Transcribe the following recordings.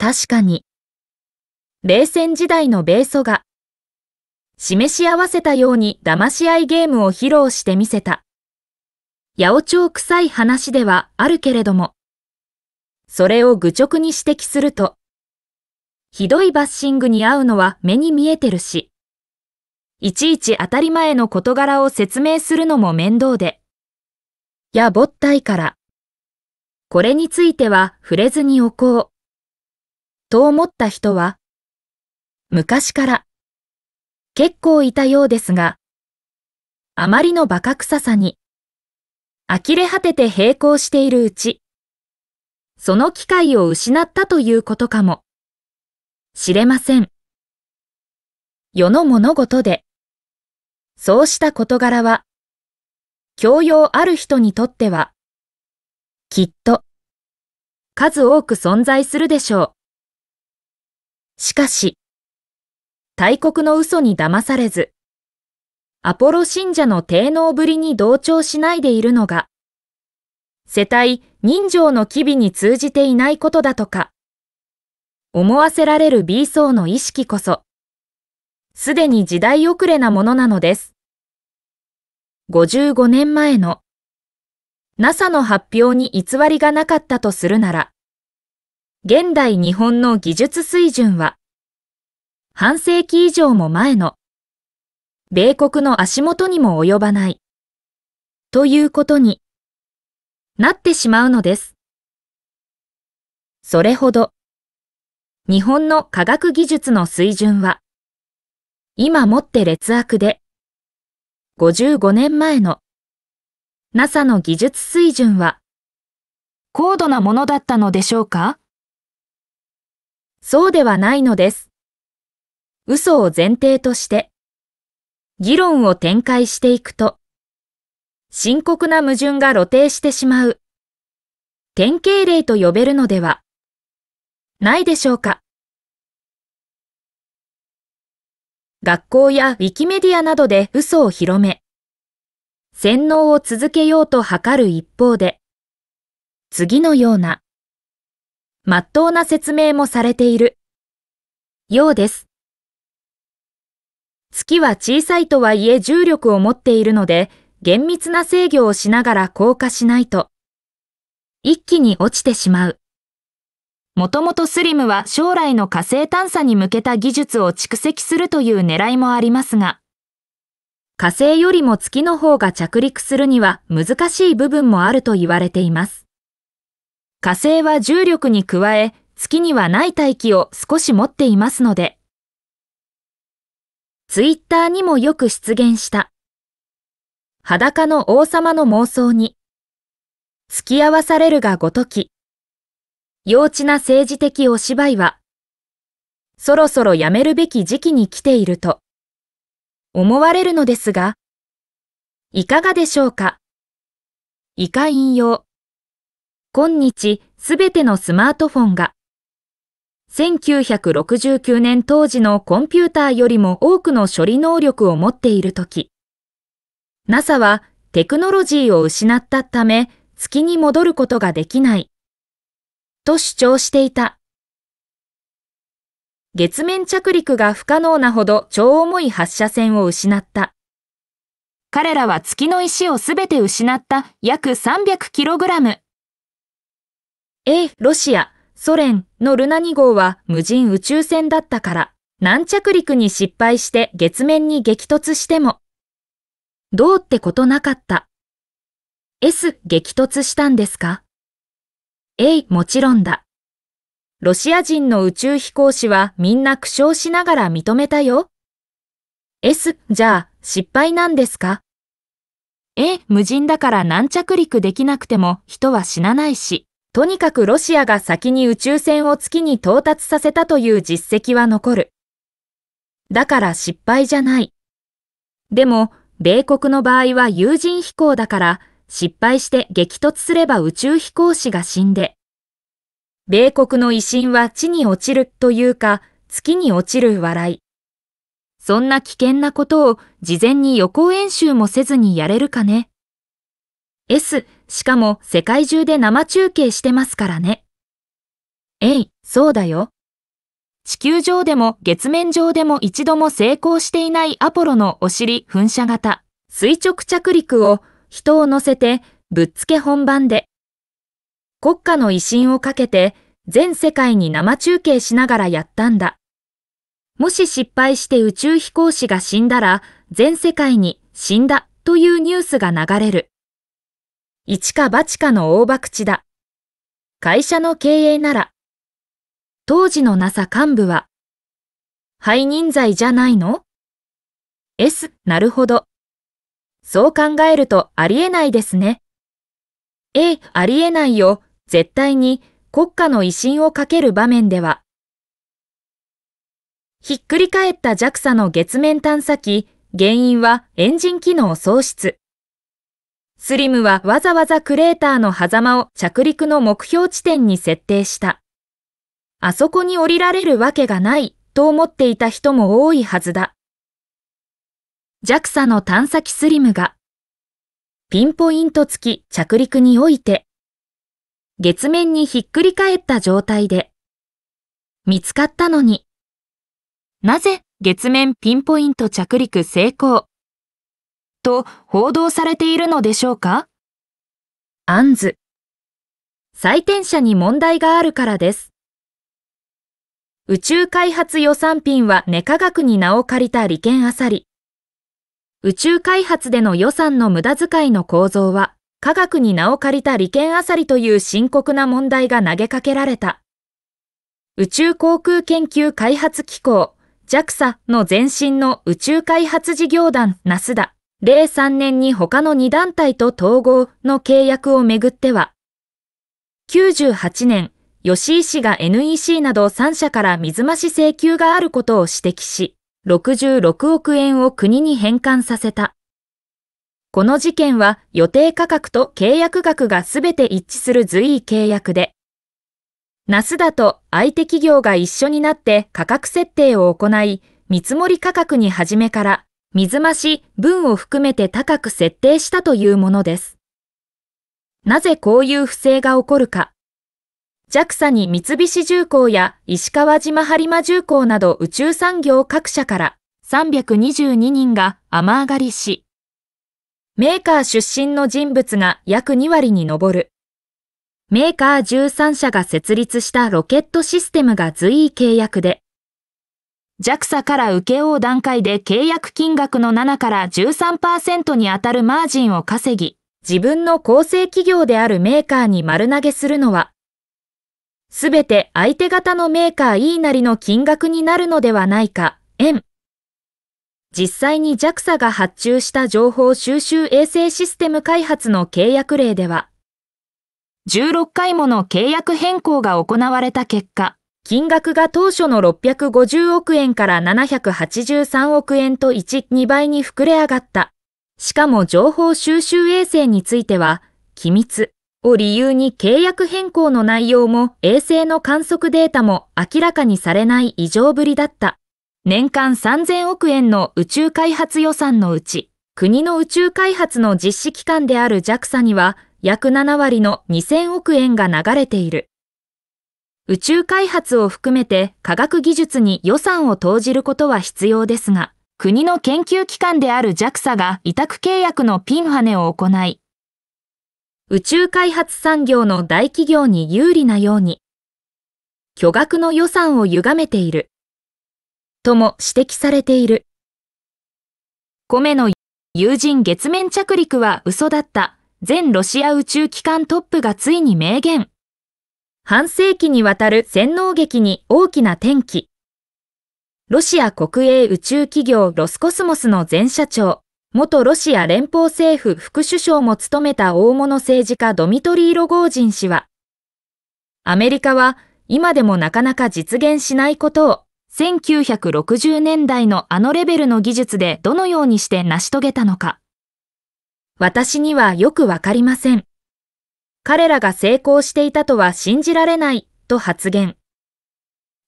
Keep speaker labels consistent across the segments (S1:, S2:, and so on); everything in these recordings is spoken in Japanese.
S1: 確かに。冷戦時代の米ソが、示し合わせたように騙し合いゲームを披露してみせた。八百長臭い話ではあるけれども、それを愚直に指摘すると、ひどいバッシングに合うのは目に見えてるし、いちいち当たり前の事柄を説明するのも面倒で、やぼったいから、これについては触れずにおこう。と思った人は、昔から結構いたようですが、あまりの馬鹿臭さに、呆れ果てて並行しているうち、その機会を失ったということかも、知れません。世の物事で、そうした事柄は、教養ある人にとっては、きっと、数多く存在するでしょう。しかし、大国の嘘に騙されず、アポロ信者の低能ぶりに同調しないでいるのが、世帯人情の機微に通じていないことだとか、思わせられる B 層の意識こそ、すでに時代遅れなものなのです。55年前の NASA の発表に偽りがなかったとするなら、現代日本の技術水準は、半世紀以上も前の、米国の足元にも及ばない、ということになってしまうのです。それほど、日本の科学技術の水準は、今もって劣悪で、55年前の NASA の技術水準は、高度なものだったのでしょうかそうではないのです。嘘を前提として、議論を展開していくと、深刻な矛盾が露呈してしまう、典型例と呼べるのでは、ないでしょうか。学校やウィキメディアなどで嘘を広め、洗脳を続けようと図る一方で、次のようなまっとうな説明もされているようです。月は小さいとはいえ重力を持っているので、厳密な制御をしながら降下しないと、一気に落ちてしまう。もともとスリムは将来の火星探査に向けた技術を蓄積するという狙いもありますが、火星よりも月の方が着陸するには難しい部分もあると言われています。火星は重力に加え、月にはない大気を少し持っていますので、ツイッターにもよく出現した。裸の王様の妄想に、付き合わされるがごとき、幼稚な政治的お芝居は、そろそろやめるべき時期に来ていると、思われるのですが、いかがでしょうかいか引用。今日、すべてのスマートフォンが、1969年当時のコンピューターよりも多くの処理能力を持っているとき、NASA はテクノロジーを失ったため月に戻ることができない、と主張していた。月面着陸が不可能なほど超重い発射線を失った。彼らは月の石をすべて失った約 300kg。A、ロシア、ソ連のルナ2号は無人宇宙船だったから、軟着陸に失敗して月面に激突しても、どうってことなかった。S、激突したんですか ?A、もちろんだ。ロシア人の宇宙飛行士はみんな苦笑しながら認めたよ。S、じゃあ、失敗なんですか ?A、無人だから軟着陸できなくても人は死なないし。とにかくロシアが先に宇宙船を月に到達させたという実績は残る。だから失敗じゃない。でも、米国の場合は有人飛行だから、失敗して激突すれば宇宙飛行士が死んで。米国の威信は地に落ちるというか、月に落ちる笑い。そんな危険なことを事前に予行演習もせずにやれるかね。S、しかも世界中で生中継してますからね。えい、そうだよ。地球上でも月面上でも一度も成功していないアポロのお尻噴射型垂直着陸を人を乗せてぶっつけ本番で国家の威信をかけて全世界に生中継しながらやったんだ。もし失敗して宇宙飛行士が死んだら全世界に死んだというニュースが流れる。一か八かの大博打だ。会社の経営なら。当時の NASA 幹部は、背任罪じゃないの ?S、なるほど。そう考えるとありえないですね。A、ありえないよ。絶対に国家の威信をかける場面では。ひっくり返った JAXA の月面探査機、原因はエンジン機能喪失。スリムはわざわざクレーターの狭間を着陸の目標地点に設定した。あそこに降りられるわけがないと思っていた人も多いはずだ。JAXA の探査機スリムがピンポイント付き着陸において月面にひっくり返った状態で見つかったのになぜ月面ピンポイント着陸成功と報道されているのでしょうかアンズ採点者に問題があるからです。宇宙開発予算品は根科学に名を借りた利権あさり。宇宙開発での予算の無駄遣いの構造は、科学に名を借りた利権あさりという深刻な問題が投げかけられた。宇宙航空研究開発機構 JAXA の前身の宇宙開発事業団ナスダ。03年に他の2団体と統合の契約をめぐっては、98年、吉井氏が NEC など3社から水増し請求があることを指摘し、66億円を国に返還させた。この事件は予定価格と契約額が全て一致する随意契約で、ナスだと相手企業が一緒になって価格設定を行い、見積もり価格に初めから水増し、分を含めて高く設定したというものです。なぜこういう不正が起こるか。JAXA に三菱重工や石川島播磨重工など宇宙産業各社から322人が雨上がりし、メーカー出身の人物が約2割に上る。メーカー13社が設立したロケットシステムが随意契約で、JAXA から請け負う段階で契約金額の7から13%に当たるマージンを稼ぎ、自分の構成企業であるメーカーに丸投げするのは、すべて相手方のメーカー E なりの金額になるのではないか、円。実際に JAXA が発注した情報収集衛星システム開発の契約例では、16回もの契約変更が行われた結果、金額が当初の650億円から783億円と1、2倍に膨れ上がった。しかも情報収集衛星については、機密を理由に契約変更の内容も衛星の観測データも明らかにされない異常ぶりだった。年間3000億円の宇宙開発予算のうち、国の宇宙開発の実施機関である JAXA には約7割の2000億円が流れている。宇宙開発を含めて科学技術に予算を投じることは必要ですが、国の研究機関である JAXA が委託契約のピンハネを行い、宇宙開発産業の大企業に有利なように、巨額の予算を歪めている、とも指摘されている。米の友人月面着陸は嘘だった、全ロシア宇宙機関トップがついに明言。半世紀にわたる洗脳劇に大きな転機。ロシア国営宇宙企業ロスコスモスの前社長、元ロシア連邦政府副首相も務めた大物政治家ドミトリー・ロゴージン氏は、アメリカは今でもなかなか実現しないことを、1960年代のあのレベルの技術でどのようにして成し遂げたのか。私にはよくわかりません。彼らが成功していたとは信じられないと発言。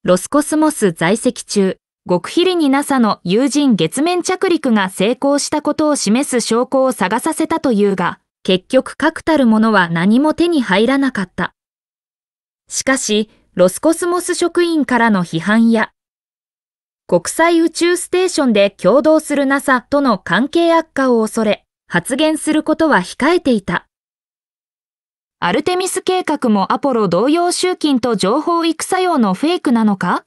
S1: ロスコスモス在籍中、極秘裏に NASA の有人月面着陸が成功したことを示す証拠を探させたというが、結局確たるものは何も手に入らなかった。しかし、ロスコスモス職員からの批判や、国際宇宙ステーションで共同する NASA との関係悪化を恐れ、発言することは控えていた。アルテミス計画もアポロ同様集金と情報育作用のフェイクなのか